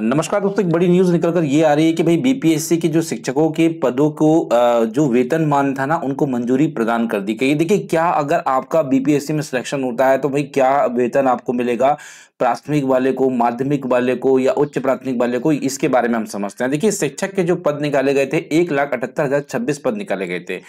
नमस्कार दोस्तों एक बड़ी न्यूज निकलकर ये आ रही है कि भाई बीपीएससी के जो शिक्षकों के पदों को जो वेतन मान था ना उनको मंजूरी प्रदान कर दी गई देखिए क्या अगर आपका बीपीएससी में सिलेक्शन होता है तो भाई क्या वेतन आपको मिलेगा प्राथमिक वाले को माध्यमिक वाले को या उच्च प्राथमिक वाले को इसके बारे में हम समझते हैं देखिए शिक्षक के जो पद निकाले गए थे एक लाख अठहत्तर हजार छब्बीस पद निकाले गए थे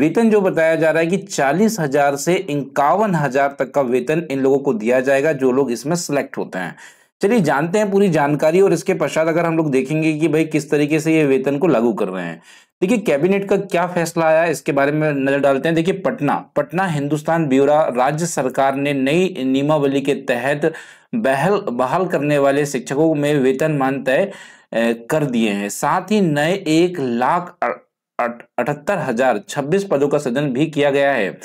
वेतन जो बताया जा रहा है कि चालीस हजार से इक्यावन हजार तक का वेतन इन लोगों को दिया जाएगा जो लोग इसमें सिलेक्ट होते हैं चलिए जानते हैं पूरी जानकारी और इसके पश्चात अगर हम लोग देखेंगे कि भाई किस तरीके से ये वेतन को लागू कर रहे हैं देखिए कैबिनेट का क्या फैसला आया इसके बारे में नजर डालते हैं देखिए पटना पटना हिंदुस्तान ब्यूरा राज्य सरकार ने नई नियमावली के तहत बहल बहाल करने वाले शिक्षकों में वेतन मान तय कर दिए हैं साथ ही नए एक लाख अठहत्तर हजार छब्बीस पदों का सृजन भी किया गया है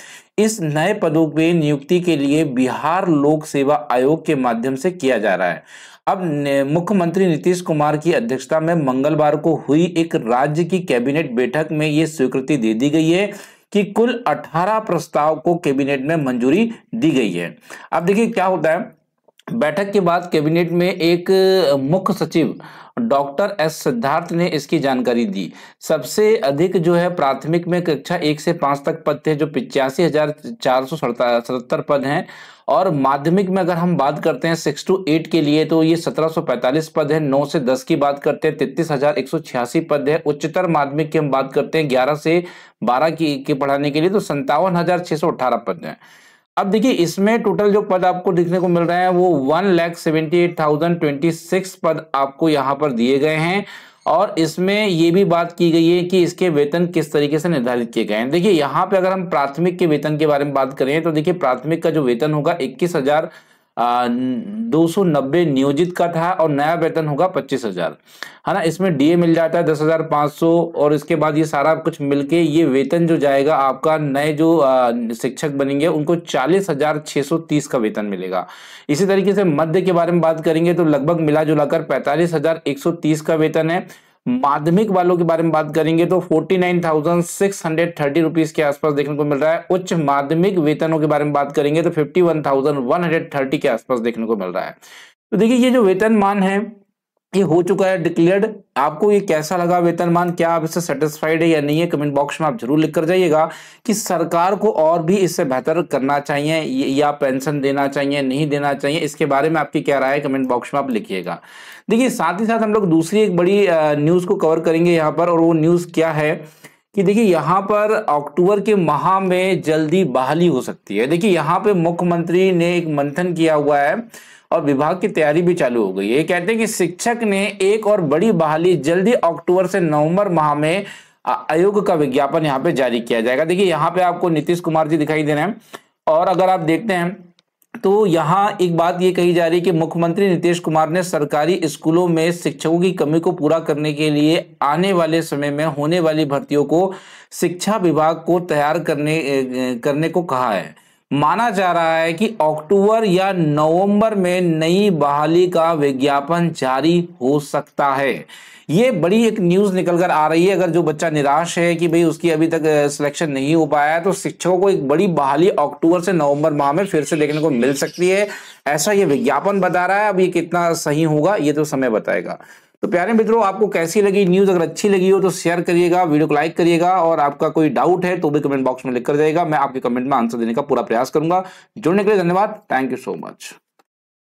इस नए पदों पे नियुक्ति के लिए बिहार लोक सेवा आयोग के माध्यम से किया जा रहा है अब मुख्यमंत्री नीतीश कुमार की अध्यक्षता में मंगलवार को हुई एक राज्य की कैबिनेट बैठक में ये स्वीकृति दे दी गई है कि कुल 18 प्रस्ताव को कैबिनेट में मंजूरी दी गई है अब देखिए क्या होता है बैठक के बाद कैबिनेट में एक मुख्य सचिव डॉक्टर एस सिद्धार्थ ने इसकी जानकारी दी सबसे अधिक जो है प्राथमिक में कक्षा एक से पांच तक पद थे जो पिचासी हजार चार सौ सतहत्तर पद हैं और माध्यमिक में अगर हम बात करते हैं सिक्स टू एट के लिए तो ये सत्रह सौ पैंतालीस पद है नौ से दस की बात करते हैं तैतीस हजार एक सौ छियासी पद है उच्चतर माध्यमिक की हम बात करते हैं ग्यारह से बारह की की पढ़ाने के लिए तो संतावन हजार छह सौ अठारह पद हैं अब देखिए इसमें टोटल जो पद आपको देखने को मिल रहे हैं वो one lakh seventy eight thousand twenty six पद आपको यहाँ पर दिए गए हैं और इसमें ये भी बात की गई है कि इसके वेतन किस तरीके से निर्धारित किए गए हैं देखिए यहाँ पे अगर हम प्राथमिक के वेतन के बारे में बात करें तो देखिए प्राथमिक का जो वेतन होगा इक्कीस हजार दो सौ नब्बे नियोजित का था और नया वेतन होगा पच्चीस हजार है ना इसमें डीए मिल जाता है दस हजार पाँच सौ और इसके बाद ये सारा कुछ मिलके ये वेतन जो जाएगा आपका नए जो शिक्षक बनेंगे उनको चालीस हजार छह सौ तीस का वेतन मिलेगा इसी तरीके से मध्य के बारे में बात करेंगे तो लगभग मिला जुलाकर पैंतालीस हजार एक सौ तीस का वेतन है माध्यमिक वालों के बारे में बात करेंगे तो forty nine thousand six hundred thirty rupees के आसपास देखने को मिल रहा है उच्च माध्यमिक वेतनों के बारे में बात करेंगे तो fifty one thousand one hundred thirty के आसपास देखने को मिल रहा है तो देखिए ये जो वेतन मान है ये हो चुका है डिक्लेयर्ड आपको ये कैसा लगा वेतनमान क्या आप इससे सेटिस्फाइड है या नहीं है कमेंट बॉक्स में आप जरूर लिख कर जाइएगा कि सरकार को और भी इससे बेहतर करना चाहिए या पेंशन देना चाहिए नहीं देना चाहिए इसके बारे में आपकी क्या राय है कमेंट बॉक्स में आप लिखिएगा देखिए साथ ही साथ हम लोग दूसरी एक बड़ी न्यूज़ को कवर करेंगे यहाँ पर और वो न्यूज़ क्या है कि देखिए यहाँ पर अक्टूबर के माह में जल्दी बहाली हो सकती है देखिए यहाँ पे मुख्यमंत्री ने एक मंथन किया हुआ है और विभाग की तैयारी भी चालू हो गई है कहते हैं कि शिक्षक ने एक और बड़ी बहाली जल्दी अक्टूबर से नवंबर माह में आयोग का विज्ञापन यहाँ पे जारी किया जाएगा देखिए यहाँ पे आपको नीतीश कुमार जी दिखाई दे रहे हैं और अगर आप देखते हैं तो यहाँ एक बात ये कही जा रही है कि मुख्यमंत्री नीतीश कुमार ने सरकारी स्कूलों में शिक्षकों की कमी को पूरा करने के लिए आने वाले समय में होने वाली भर्तियों को शिक्षा विभाग को तैयार करने करने को कहा है माना जा रहा है कि अक्टूबर या नवंबर में नई बहाली का विज्ञापन जारी हो सकता है ये बड़ी एक न्यूज़ निकल कर आ रही है अगर जो बच्चा निराश है कि भाई उसकी अभी तक सिलेक्शन नहीं हो पाया है तो शिक्षकों को एक बड़ी बहाली अक्टूबर से नवंबर माह में फिर से देखने को मिल सकती है ऐसा ये विज्ञापन बता रहा है अब ये कितना सही होगा ये तो समय बताएगा तो प्यारे मित्रों आपको कैसी लगी न्यूज अगर अच्छी लगी हो तो शेयर करिएगा वीडियो को लाइक करिएगा और आपका कोई डाउट है तो भी कमेंट बॉक्स में लिख कर जाएगा मैं आपके कमेंट में आंसर देने का पूरा प्रयास करूंगा जुड़ने के लिए धन्यवाद थैंक यू सो मच